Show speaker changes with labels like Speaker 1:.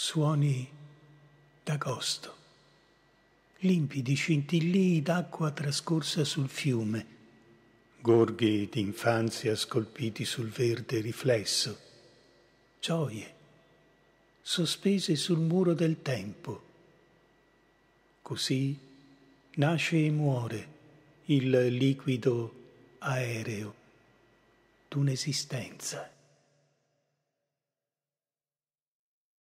Speaker 1: suoni
Speaker 2: d'agosto, limpidi scintillii d'acqua trascorsa sul fiume, gorghi d'infanzia scolpiti sul verde riflesso, gioie sospese sul muro del tempo. Così nasce e muore il liquido aereo d'un'esistenza.